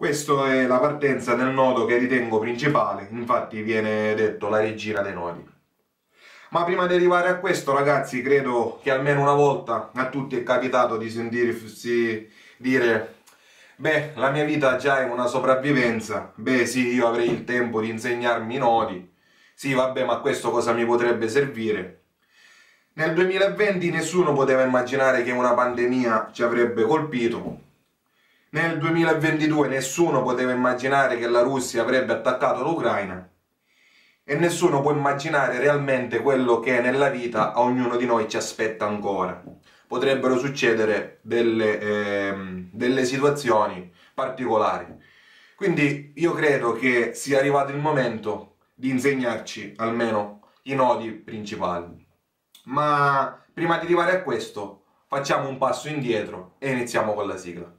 Questa è la partenza del nodo che ritengo principale, infatti viene detto la regina dei nodi. Ma prima di arrivare a questo ragazzi credo che almeno una volta a tutti è capitato di sentirsi dire beh la mia vita già è una sopravvivenza, beh sì io avrei il tempo di insegnarmi i nodi, sì vabbè ma questo cosa mi potrebbe servire? Nel 2020 nessuno poteva immaginare che una pandemia ci avrebbe colpito nel 2022 nessuno poteva immaginare che la Russia avrebbe attaccato l'Ucraina e nessuno può immaginare realmente quello che nella vita a ognuno di noi ci aspetta ancora. Potrebbero succedere delle, ehm, delle situazioni particolari. Quindi io credo che sia arrivato il momento di insegnarci almeno i nodi principali. Ma prima di arrivare a questo facciamo un passo indietro e iniziamo con la sigla.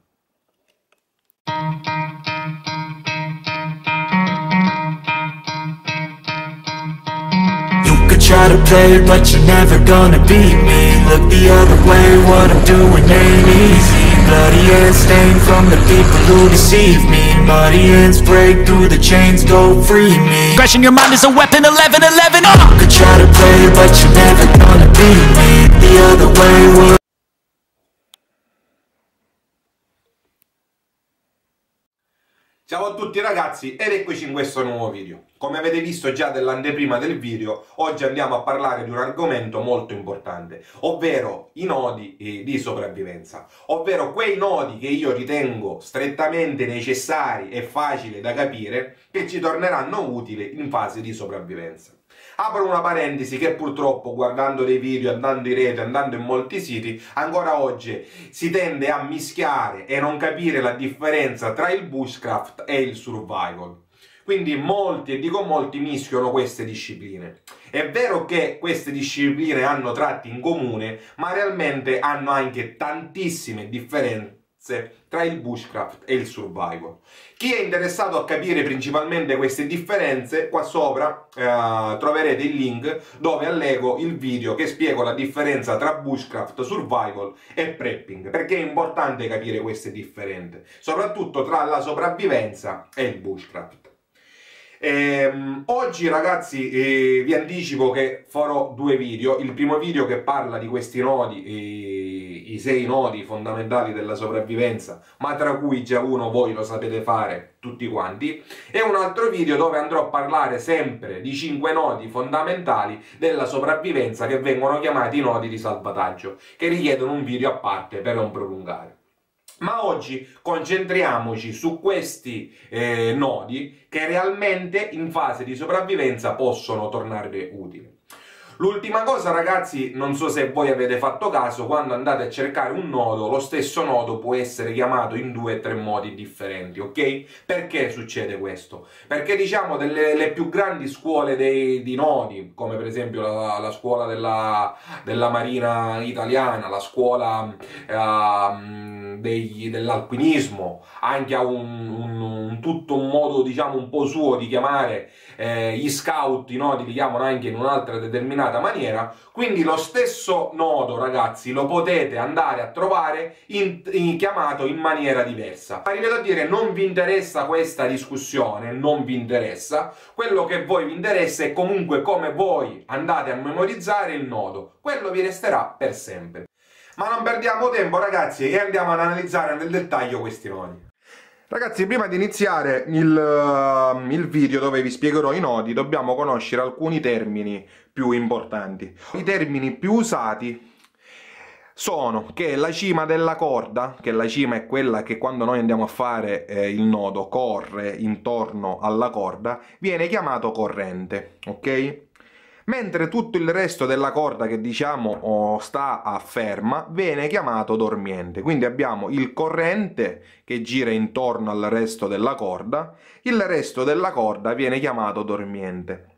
not a player, but you're never gonna beat me Look the other way, what I'm doing ain't easy Bloody hands stained from the people who deceive me Muddy hands break through the chains, go free me Aggression, your mind is a weapon, 11-11, uh! Could try to play, but you're never gonna beat me The other way, Ciao a tutti ragazzi ed eccoci in questo nuovo video. Come avete visto già dell'anteprima del video, oggi andiamo a parlare di un argomento molto importante, ovvero i nodi eh, di sopravvivenza, ovvero quei nodi che io ritengo strettamente necessari e facili da capire che ci torneranno utili in fase di sopravvivenza. Apro una parentesi che purtroppo guardando dei video, andando in rete, andando in molti siti, ancora oggi si tende a mischiare e non capire la differenza tra il bushcraft e il survival. Quindi molti, e dico molti, mischiano queste discipline. È vero che queste discipline hanno tratti in comune, ma realmente hanno anche tantissime differenze differenze tra il bushcraft e il survival. Chi è interessato a capire principalmente queste differenze, qua sopra eh, troverete il link dove allego il video che spiego la differenza tra bushcraft, survival e prepping, perché è importante capire queste differenze, soprattutto tra la sopravvivenza e il bushcraft. Ehm, oggi ragazzi eh, vi anticipo che farò due video, il primo video che parla di questi nodi eh, i sei nodi fondamentali della sopravvivenza, ma tra cui già uno voi lo sapete fare tutti quanti, e un altro video dove andrò a parlare sempre di cinque nodi fondamentali della sopravvivenza che vengono chiamati nodi di salvataggio, che richiedono un video a parte per non prolungare. Ma oggi concentriamoci su questi eh, nodi che realmente in fase di sopravvivenza possono tornare utili. L'ultima cosa ragazzi, non so se voi avete fatto caso, quando andate a cercare un nodo, lo stesso nodo può essere chiamato in due o tre modi differenti, ok? Perché succede questo? Perché diciamo delle le più grandi scuole dei, di nodi, come per esempio la, la scuola della, della, Marina Italiana, la scuola... Eh, degli, dell'alpinismo, anche a un, un, un, tutto un modo diciamo un po' suo di chiamare eh, gli scout, i nodi li chiamano anche in un'altra determinata maniera, quindi lo stesso nodo ragazzi lo potete andare a trovare in, in, chiamato in maniera diversa. Ma ripeto a dire non vi interessa questa discussione, non vi interessa, quello che voi vi interessa è comunque come voi andate a memorizzare il nodo, quello vi resterà per sempre. Ma non perdiamo tempo ragazzi e andiamo ad analizzare nel dettaglio questi nodi. Ragazzi, prima di iniziare il, eh, il, video dove vi spiegherò i nodi, dobbiamo conoscere alcuni termini più importanti. I termini più usati sono che la cima della corda, che la cima è quella che quando noi andiamo a fare eh, il nodo corre intorno alla corda, viene chiamato corrente, ok? mentre tutto il resto della corda che diciamo oh, sta a ferma viene chiamato dormiente. Quindi abbiamo il corrente che gira intorno al resto della corda, il resto della corda viene chiamato dormiente.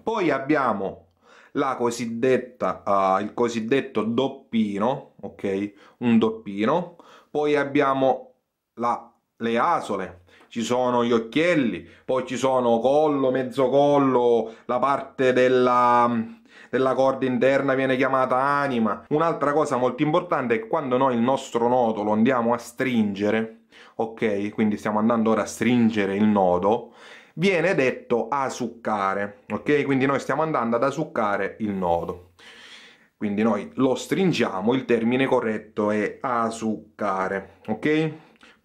Poi abbiamo la cosiddetta, uh, il cosiddetto doppino, ok? Un doppino. Poi abbiamo la le asole, ci sono gli occhielli, poi ci sono collo, mezzo collo, la parte della della corda interna viene chiamata anima. Un'altra cosa molto importante è che quando noi il nostro nodo lo andiamo a stringere, ok? Quindi stiamo andando ora a stringere il nodo, viene detto asuccare, ok? Quindi noi stiamo andando ad asuccare il nodo. Quindi noi lo stringiamo, il termine corretto è asuccare, ok?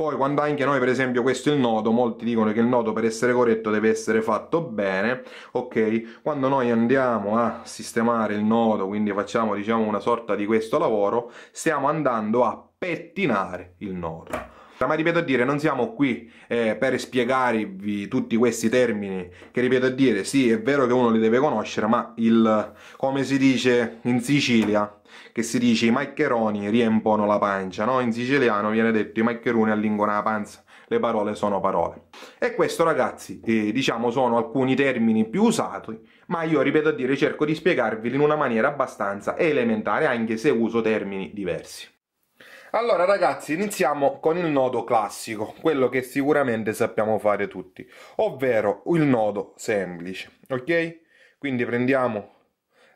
Poi quando anche noi per esempio questo è il nodo, molti dicono che il nodo per essere corretto deve essere fatto bene, ok? Quando noi andiamo a sistemare il nodo, quindi facciamo diciamo una sorta di questo lavoro, stiamo andando a pettinare il nodo. Ma ripeto a dire, non siamo qui eh, per spiegarvi tutti questi termini, che ripeto a dire, sì, è vero che uno li deve conoscere, ma il, come si dice in Sicilia, che si dice i maccheroni riempono la pancia, no? In siciliano viene detto i maccheroni allingano la panza, le parole sono parole. E questo ragazzi, eh, diciamo, sono alcuni termini più usati, ma io ripeto a dire cerco di spiegarveli in una maniera abbastanza elementare, anche se uso termini diversi. Allora ragazzi, iniziamo con il nodo classico, quello che sicuramente sappiamo fare tutti, ovvero il nodo semplice, ok? Quindi prendiamo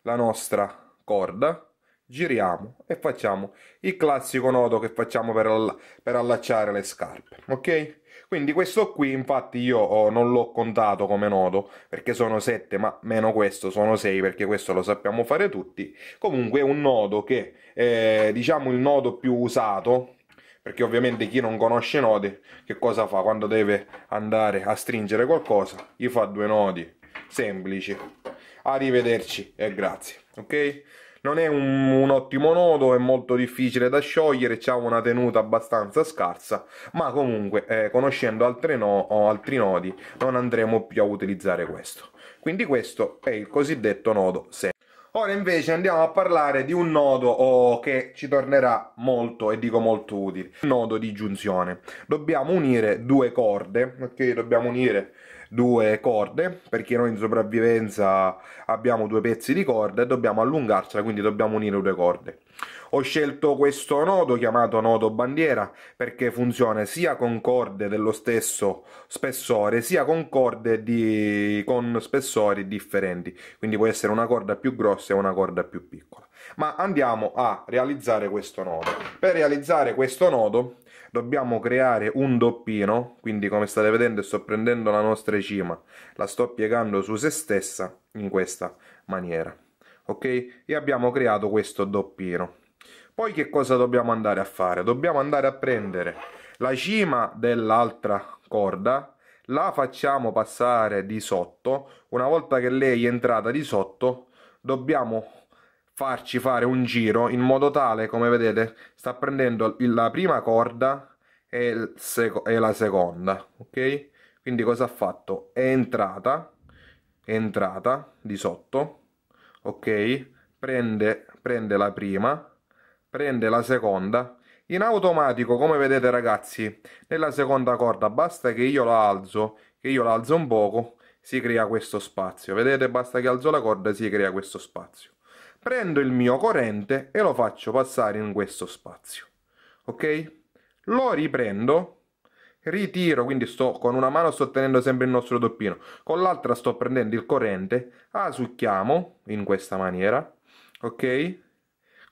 la nostra corda, giriamo e facciamo il classico nodo che facciamo per, all per allacciare le scarpe ok quindi questo qui infatti io oh, non l'ho contato come nodo perché sono 7 ma meno questo sono 6 perché questo lo sappiamo fare tutti comunque è un nodo che è, eh, diciamo il nodo più usato perché ovviamente chi non conosce nodi che cosa fa quando deve andare a stringere qualcosa gli fa due nodi semplici arrivederci e grazie ok non è un, un ottimo nodo, è molto difficile da sciogliere, ha una tenuta abbastanza scarsa, ma comunque eh, conoscendo altri, no, altri nodi non andremo più a utilizzare questo. Quindi questo è il cosiddetto nodo semplice. Ora invece andiamo a parlare di un nodo oh, che ci tornerà molto, e dico molto utile, il nodo di giunzione. Dobbiamo unire due corde, ok? Dobbiamo unire due corde perché noi in sopravvivenza abbiamo due pezzi di corda e dobbiamo allungarcela quindi dobbiamo unire due corde ho scelto questo nodo chiamato nodo bandiera perché funziona sia con corde dello stesso spessore sia con corde di... con spessori differenti quindi può essere una corda più grossa e una corda più piccola ma andiamo a realizzare questo nodo per realizzare questo nodo dobbiamo creare un doppino, quindi come state vedendo sto prendendo la nostra cima, la sto piegando su se stessa in questa maniera, ok? E abbiamo creato questo doppino. Poi che cosa dobbiamo andare a fare? Dobbiamo andare a prendere la cima dell'altra corda, la facciamo passare di sotto, una volta che lei è entrata di sotto dobbiamo farci fare un giro in modo tale, come vedete, sta prendendo la prima corda e, e la seconda, ok? Quindi cosa ha fatto? È entrata, è entrata di sotto, ok? Prende, prende la prima, prende la seconda, in automatico, come vedete ragazzi, nella seconda corda basta che io la alzo, che io la alzo un poco, si crea questo spazio. Vedete, basta che alzo la corda si crea questo spazio prendo il mio corrente e lo faccio passare in questo spazio ok lo riprendo ritiro quindi sto con una mano sto tenendo sempre il nostro doppino con l'altra sto prendendo il corrente asucchiamo in questa maniera ok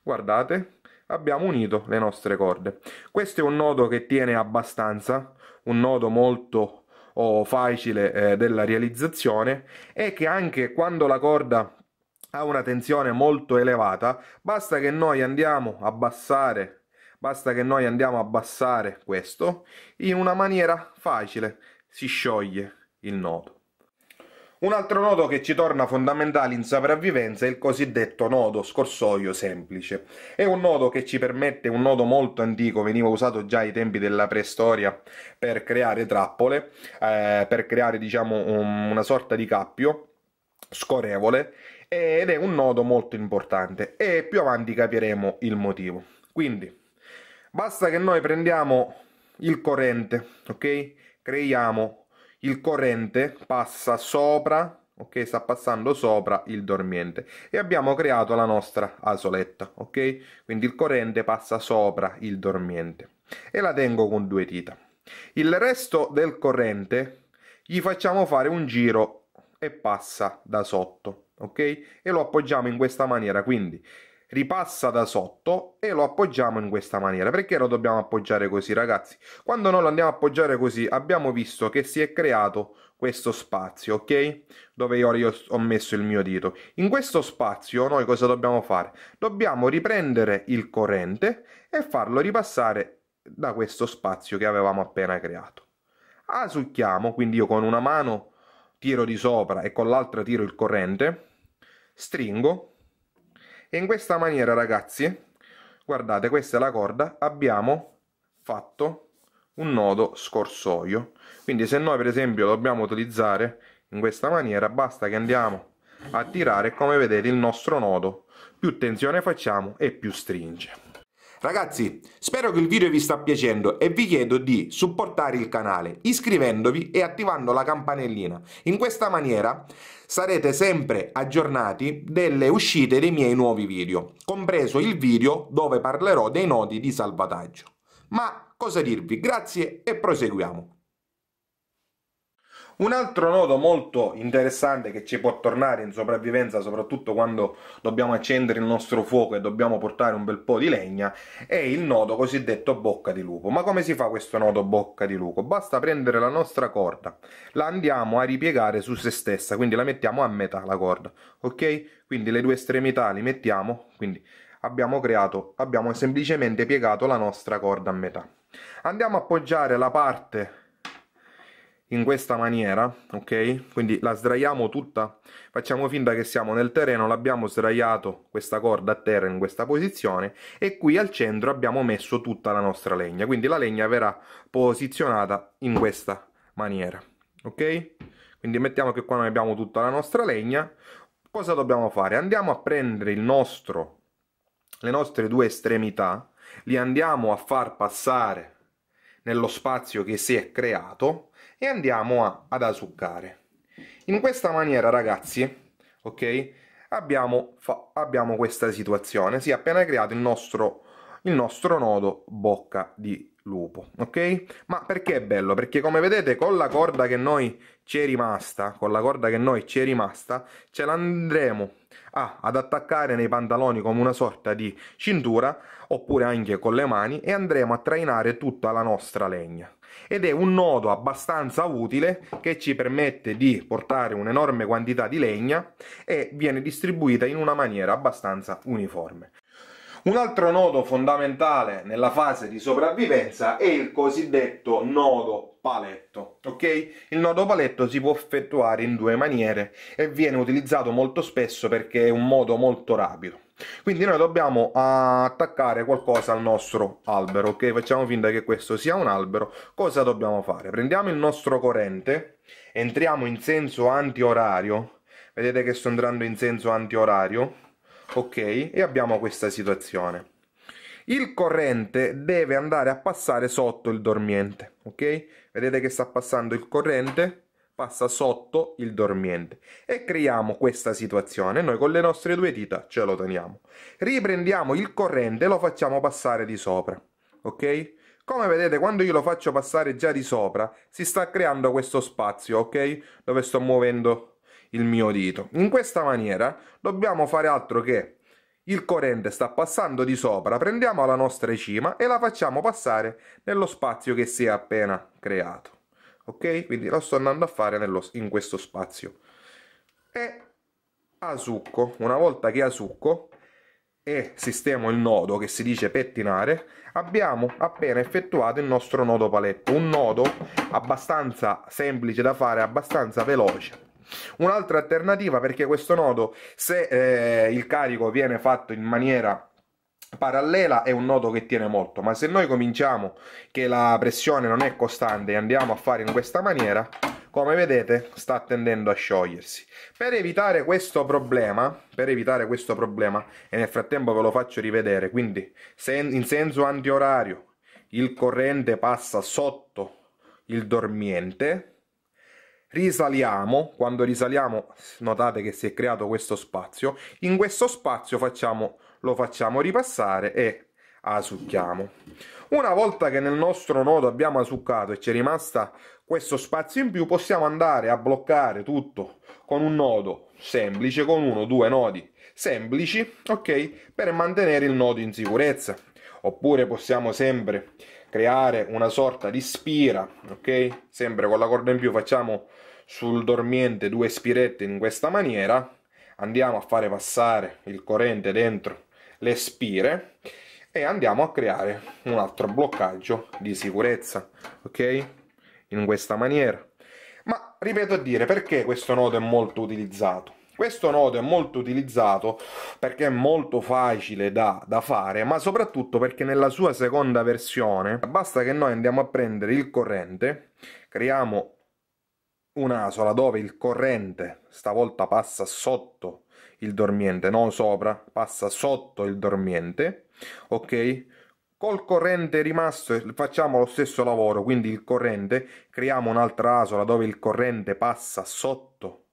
guardate abbiamo unito le nostre corde questo è un nodo che tiene abbastanza un nodo molto oh, facile eh, della realizzazione e che anche quando la corda ha una tensione molto elevata, basta che noi andiamo a abbassare basta che noi andiamo a abbassare questo in una maniera facile si scioglie il nodo un altro nodo che ci torna fondamentale in sopravvivenza è il cosiddetto nodo scorsoio semplice. È un nodo che ci permette, un nodo molto antico, veniva usato già ai tempi della preistoria per creare trappole, eh, per creare diciamo un, una sorta di cappio scorrevole ed è un nodo molto importante e più avanti capiremo il motivo. Quindi basta che noi prendiamo il corrente, ok? Creiamo il corrente, passa sopra, ok? Sta passando sopra il dormiente e abbiamo creato la nostra asoletta, ok? Quindi il corrente passa sopra il dormiente e la tengo con due dita. Il resto del corrente gli facciamo fare un giro e passa da sotto ok? E lo appoggiamo in questa maniera, quindi ripassa da sotto e lo appoggiamo in questa maniera. Perché lo dobbiamo appoggiare così, ragazzi? Quando noi lo andiamo a appoggiare così, abbiamo visto che si è creato questo spazio, ok? Dove io ho messo il mio dito. In questo spazio noi cosa dobbiamo fare? Dobbiamo riprendere il corrente e farlo ripassare da questo spazio che avevamo appena creato. Asucchiamo, quindi io con una mano tiro di sopra e con l'altra tiro il corrente stringo e in questa maniera ragazzi guardate questa è la corda abbiamo fatto un nodo scorsoio quindi se noi per esempio dobbiamo utilizzare in questa maniera basta che andiamo a tirare come vedete il nostro nodo più tensione facciamo e più stringe Ragazzi, spero che il video vi sta piacendo e vi chiedo di supportare il canale iscrivendovi e attivando la campanellina. In questa maniera sarete sempre aggiornati delle uscite dei miei nuovi video, compreso il video dove parlerò dei nodi di salvataggio. Ma cosa dirvi? Grazie e proseguiamo. Un altro nodo molto interessante che ci può tornare in sopravvivenza, soprattutto quando dobbiamo accendere il nostro fuoco e dobbiamo portare un bel po' di legna, è il nodo cosiddetto bocca di lupo. Ma come si fa questo nodo bocca di lupo? Basta prendere la nostra corda, la andiamo a ripiegare su se stessa, quindi la mettiamo a metà la corda, ok? Quindi le due estremità le mettiamo, quindi abbiamo creato, abbiamo semplicemente piegato la nostra corda a metà. Andiamo a appoggiare la parte in questa maniera, ok? Quindi la sdraiamo tutta, facciamo finta che siamo nel terreno, l'abbiamo sdraiato questa corda a terra in questa posizione e qui al centro abbiamo messo tutta la nostra legna, quindi la legna verrà posizionata in questa maniera, ok? Quindi mettiamo che qua noi abbiamo tutta la nostra legna, cosa dobbiamo fare? Andiamo a prendere il nostro, le nostre due estremità, li andiamo a far passare nello spazio che si è creato e andiamo a, ad asuccare. In questa maniera ragazzi, ok, abbiamo, abbiamo questa situazione, si è appena creato il nostro, il nostro nodo bocca di lupo, ok? Ma perché è bello? Perché come vedete con la corda che noi ci è rimasta, con la corda che noi ci è rimasta, ce l'andremo a, ad attaccare nei pantaloni come una sorta di cintura, oppure anche con le mani, e andremo a trainare tutta la nostra legna. Ed è un nodo abbastanza utile che ci permette di portare un'enorme quantità di legna e viene distribuita in una maniera abbastanza uniforme. Un altro nodo fondamentale nella fase di sopravvivenza è il cosiddetto nodo paletto. Okay? Il nodo paletto si può effettuare in due maniere e viene utilizzato molto spesso perché è un modo molto rapido. Quindi noi dobbiamo attaccare qualcosa al nostro albero, ok? Facciamo finta che questo sia un albero. Cosa dobbiamo fare? Prendiamo il nostro corrente, entriamo in senso antiorario. Vedete che sto entrando in senso antiorario ok e abbiamo questa situazione il corrente deve andare a passare sotto il dormiente ok vedete che sta passando il corrente passa sotto il dormiente e creiamo questa situazione noi con le nostre due dita ce lo teniamo riprendiamo il corrente e lo facciamo passare di sopra ok come vedete quando io lo faccio passare già di sopra si sta creando questo spazio ok dove sto muovendo il mio dito. In questa maniera dobbiamo fare altro che il corrente sta passando di sopra, prendiamo la nostra cima e la facciamo passare nello spazio che si è appena creato. Ok? Quindi lo sto andando a fare nello, in questo spazio. E a succo, una volta che a succo e sistemo il nodo che si dice pettinare, abbiamo appena effettuato il nostro nodo paletto, un nodo abbastanza semplice da fare, abbastanza veloce Un'altra alternativa perché questo nodo, se eh, il carico viene fatto in maniera parallela è un nodo che tiene molto ma se noi cominciamo che la pressione non è costante e andiamo a fare in questa maniera come vedete sta tendendo a sciogliersi per evitare questo problema per evitare questo problema e nel frattempo ve lo faccio rivedere quindi se in senso antiorario il corrente passa sotto il dormiente risaliamo, quando risaliamo notate che si è creato questo spazio, in questo spazio facciamo, lo facciamo ripassare e asucchiamo. Una volta che nel nostro nodo abbiamo asuccato e ci è rimasta questo spazio in più, possiamo andare a bloccare tutto con un nodo semplice, con uno o due nodi semplici, ok? Per mantenere il nodo in sicurezza oppure possiamo sempre creare una sorta di spira ok sempre con la corda in più facciamo sul dormiente due spirette in questa maniera andiamo a fare passare il corrente dentro le spire e andiamo a creare un altro bloccaggio di sicurezza ok in questa maniera ma ripeto a dire perché questo nodo è molto utilizzato questo nodo è molto utilizzato perché è molto facile da, da, fare, ma soprattutto perché nella sua seconda versione basta che noi andiamo a prendere il corrente, creiamo un'asola dove il corrente stavolta passa sotto il dormiente, non sopra, passa sotto il dormiente, ok? Col corrente rimasto facciamo lo stesso lavoro, quindi il corrente, creiamo un'altra asola dove il corrente passa sotto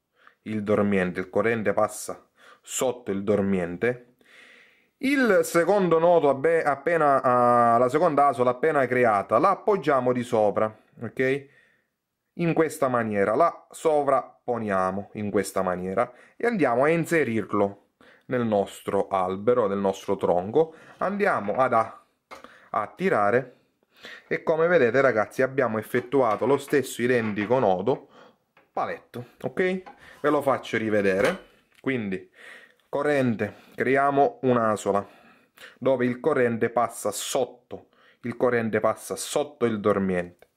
il dormiente, il corrente passa sotto il dormiente. Il secondo nodo appena, uh, la seconda asola appena creata, la appoggiamo di sopra, ok? In questa maniera, la sovrapponiamo in questa maniera e andiamo a inserirlo nel nostro albero, nel nostro tronco, andiamo ad attirare e come vedete ragazzi abbiamo effettuato lo stesso identico nodo paletto ok ve lo faccio rivedere quindi corrente creiamo un'asola dove il corrente passa sotto il corrente passa sotto il dormiente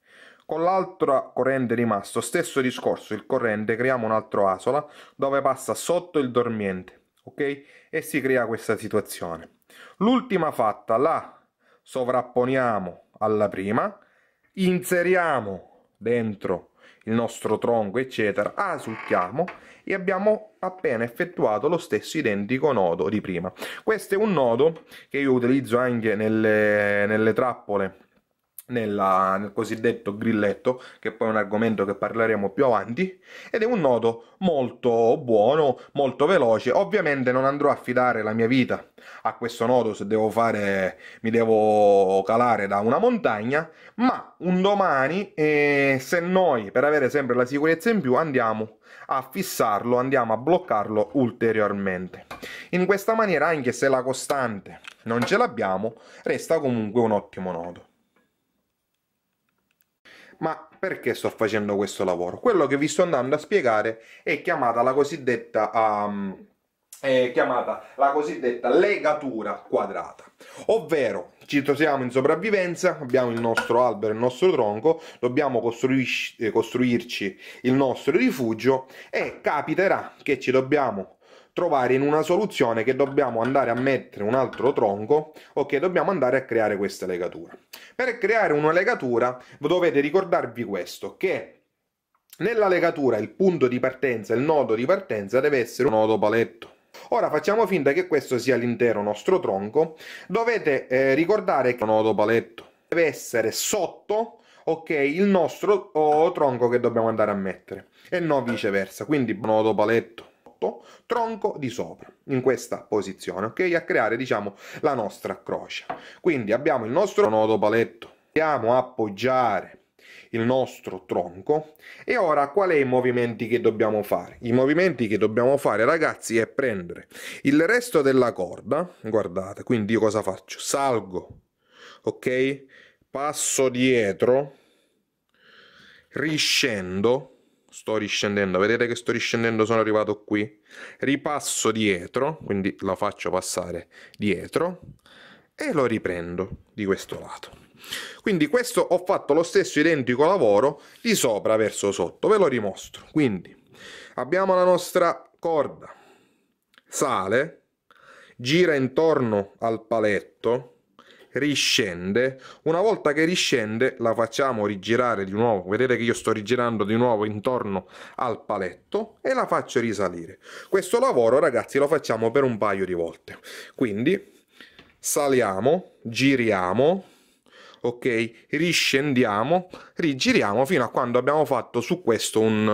con l'altra corrente rimasto stesso discorso il corrente creiamo un'altra asola dove passa sotto il dormiente ok e si crea questa situazione l'ultima fatta la sovrapponiamo alla prima inseriamo dentro il nostro tronco, eccetera, asucchiamo e abbiamo appena effettuato lo stesso identico nodo di prima. Questo è un nodo che io utilizzo anche nelle, nelle trappole nella, nel cosiddetto grilletto, che poi è un argomento che parleremo più avanti, ed è un nodo molto buono, molto veloce. Ovviamente non andrò a fidare la mia vita a questo nodo se devo fare, mi devo calare da una montagna, ma un domani, eh, se noi, per avere sempre la sicurezza in più, andiamo a fissarlo, andiamo a bloccarlo ulteriormente. In questa maniera, anche se la costante non ce l'abbiamo, resta comunque un ottimo nodo. Ma perché sto facendo questo lavoro? Quello che vi sto andando a spiegare è chiamata la cosiddetta... Um, chiamata la cosiddetta legatura quadrata, ovvero ci troviamo in sopravvivenza, abbiamo il nostro albero, il nostro tronco, dobbiamo costruirci il nostro rifugio e capiterà che ci dobbiamo trovare in una soluzione che dobbiamo andare a mettere un altro tronco o che dobbiamo andare a creare questa legatura. Per creare una legatura dovete ricordarvi questo, che nella legatura il punto di partenza, il nodo di partenza deve essere un nodo paletto. Ora facciamo finta che questo sia l'intero nostro tronco, dovete eh, ricordare che il nodo paletto deve essere sotto ok il nostro oh, tronco che dobbiamo andare a mettere e non viceversa quindi nodo paletto sotto, tronco di sopra, in questa posizione, ok? A creare, diciamo, la nostra croce. Quindi abbiamo il nostro nodo paletto, andiamo a appoggiare il nostro tronco e ora qual è i movimenti che dobbiamo fare? I movimenti che dobbiamo fare ragazzi è prendere il resto della corda, guardate, quindi io cosa faccio? Salgo, ok? Passo dietro, riscendo, sto riscendendo, vedete che sto riscendendo, sono arrivato qui, ripasso dietro, quindi la faccio passare dietro e lo riprendo di questo lato. Quindi questo ho fatto lo stesso identico lavoro di sopra verso sotto, ve lo rimostro. Quindi abbiamo la nostra corda, sale, gira intorno al paletto, riscende una volta che riscende la facciamo rigirare di nuovo vedete che io sto rigirando di nuovo intorno al paletto e la faccio risalire questo lavoro ragazzi lo facciamo per un paio di volte quindi saliamo giriamo ok? Riscendiamo, rigiriamo fino a quando abbiamo fatto su questo un,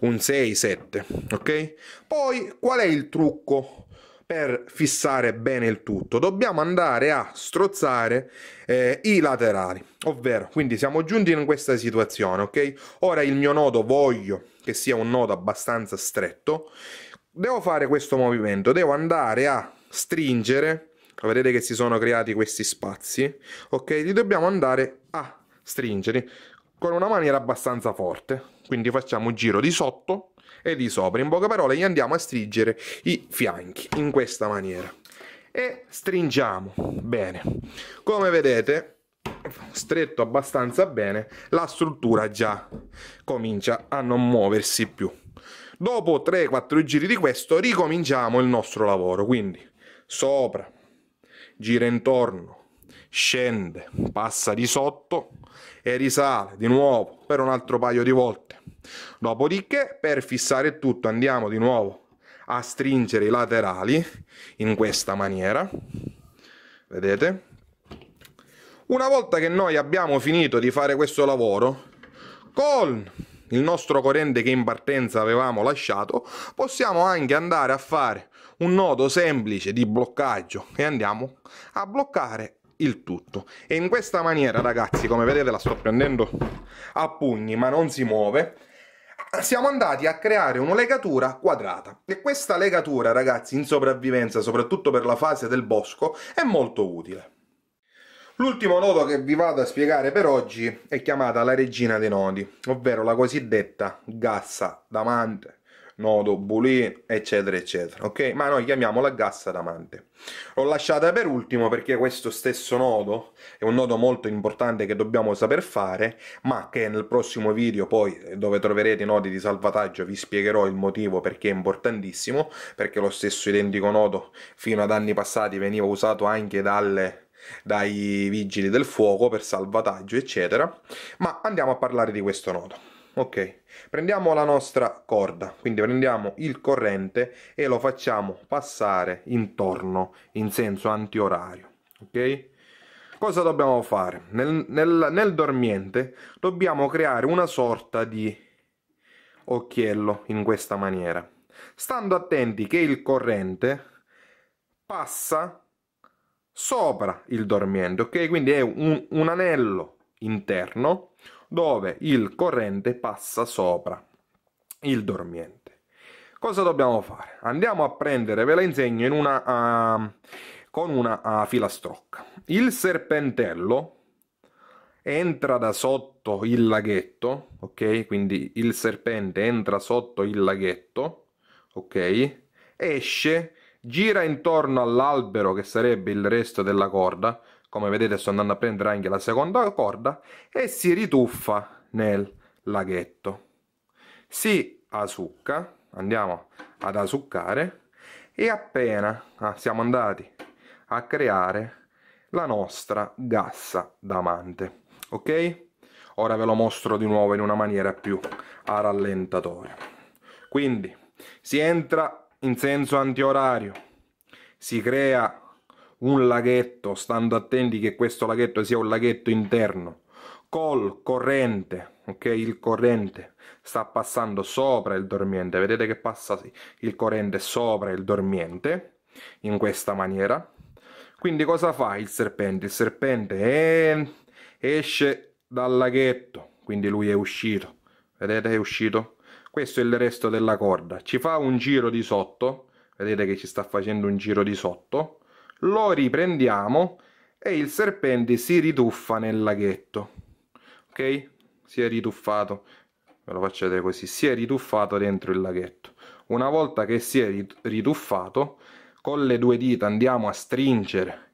un 6-7, ok? Poi qual è il trucco? per fissare bene il tutto dobbiamo andare a strozzare eh, i laterali ovvero quindi siamo giunti in questa situazione ok ora il mio nodo voglio che sia un nodo abbastanza stretto devo fare questo movimento devo andare a stringere vedete che si sono creati questi spazi ok li dobbiamo andare a stringere con una maniera abbastanza forte quindi facciamo un giro di sotto e di sopra. In poche parole, gli andiamo a stringere i fianchi in questa maniera. E stringiamo bene. Come vedete, stretto abbastanza bene, la struttura già comincia a non muoversi più. Dopo 3-4 giri di questo ricominciamo il nostro lavoro, quindi sopra, gira intorno, scende, passa di sotto, e risale di nuovo per un altro paio di volte. Dopodiché, per fissare tutto, andiamo di nuovo a stringere i laterali in questa maniera. Vedete? Una volta che noi abbiamo finito di fare questo lavoro, con il nostro corrente che in partenza avevamo lasciato, possiamo anche andare a fare un nodo semplice di bloccaggio e andiamo a bloccare il tutto. E in questa maniera, ragazzi, come vedete la sto prendendo a pugni, ma non si muove, siamo andati a creare una legatura quadrata. E questa legatura, ragazzi, in sopravvivenza, soprattutto per la fase del bosco, è molto utile. L'ultimo nodo che vi vado a spiegare per oggi è chiamata la regina dei nodi, ovvero la cosiddetta gassa d'amante nodo, bully eccetera, eccetera, ok? Ma noi chiamiamola gassa d'amante. L'ho lasciata per ultimo perché questo stesso nodo è un nodo molto importante che dobbiamo saper fare, ma che nel prossimo video poi, dove troverete i nodi di salvataggio, vi spiegherò il motivo perché è importantissimo, perché lo stesso identico nodo fino ad anni passati veniva usato anche dalle dai vigili del fuoco per salvataggio, eccetera. Ma andiamo a parlare di questo nodo ok prendiamo la nostra corda quindi prendiamo il corrente e lo facciamo passare intorno in senso antiorario ok cosa dobbiamo fare nel, nel, nel dormiente dobbiamo creare una sorta di occhiello in questa maniera stando attenti che il corrente passa sopra il dormiente ok quindi è un, un anello interno dove il corrente passa sopra il dormiente. Cosa dobbiamo fare? Andiamo a prendere, ve la insegno, in una, uh, con una uh, filastrocca. Il serpentello entra da sotto il laghetto, ok? Quindi il serpente entra sotto il laghetto, ok? Esce, gira intorno all'albero che sarebbe il resto della corda, come vedete sto andando a prendere anche la seconda corda e si rituffa nel laghetto si asucca andiamo ad asuccare e appena ah, siamo andati a creare la nostra gassa d'amante ok ora ve lo mostro di nuovo in una maniera più a rallentatore quindi si entra in senso antiorario si crea un laghetto, stando attenti che questo laghetto sia un laghetto interno, col corrente, ok? Il corrente sta passando sopra il dormiente, vedete che passa il corrente sopra il dormiente, in questa maniera. Quindi cosa fa il serpente? Il serpente è... esce dal laghetto, quindi lui è uscito, vedete è uscito? Questo è il resto della corda, ci fa un giro di sotto, vedete che ci sta facendo un giro di sotto, lo riprendiamo e il serpente si rituffa nel laghetto. Ok? Si è rituffato, ve lo faccio vedere così, si è rituffato dentro il laghetto. Una volta che si è rituffato, con le due dita andiamo a stringere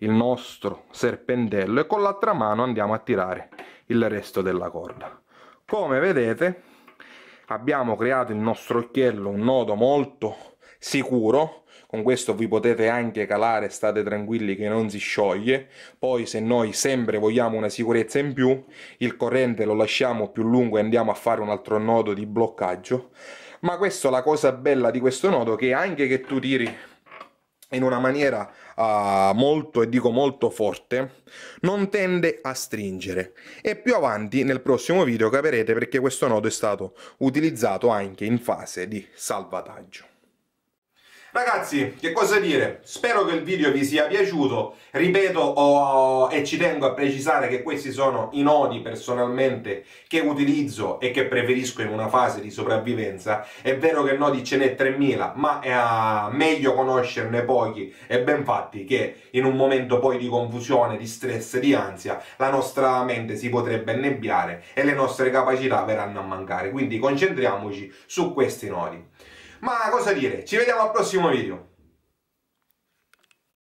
il nostro serpentello e con l'altra mano andiamo a tirare il resto della corda. Come vedete abbiamo creato il nostro occhiello un nodo molto sicuro con questo vi potete anche calare, state tranquilli che non si scioglie, poi se noi sempre vogliamo una sicurezza in più, il corrente lo lasciamo più lungo e andiamo a fare un altro nodo di bloccaggio, ma questa è la cosa bella di questo nodo che anche che tu tiri in una maniera uh, molto e dico molto forte non tende a stringere e più avanti nel prossimo video capirete perché questo nodo è stato utilizzato anche in fase di salvataggio Ragazzi, che cosa dire? Spero che il video vi sia piaciuto. Ripeto oh, e ci tengo a precisare che questi sono i nodi personalmente che utilizzo e che preferisco in una fase di sopravvivenza. È vero che nodi ce n'è 3000, ma è eh, meglio conoscerne pochi e ben fatti che in un momento poi di confusione, di stress, di ansia, la nostra mente si potrebbe annebbiare e le nostre capacità verranno a mancare. Quindi concentriamoci su questi nodi. Ma cosa dire, ci vediamo al prossimo video.